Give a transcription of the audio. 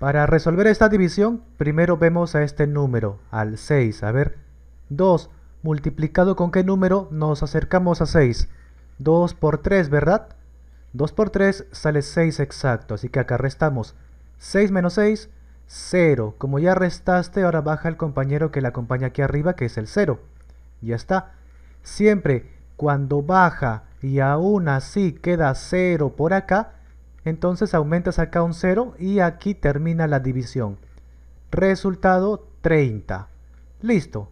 Para resolver esta división, primero vemos a este número, al 6. A ver, 2 multiplicado con qué número nos acercamos a 6. 2 por 3, ¿verdad? 2 por 3 sale 6 exacto, así que acá restamos 6 menos 6, 0. Como ya restaste, ahora baja el compañero que la acompaña aquí arriba, que es el 0. Ya está. Siempre cuando baja y aún así queda 0 por acá, entonces aumentas acá un 0 y aquí termina la división. Resultado 30. Listo.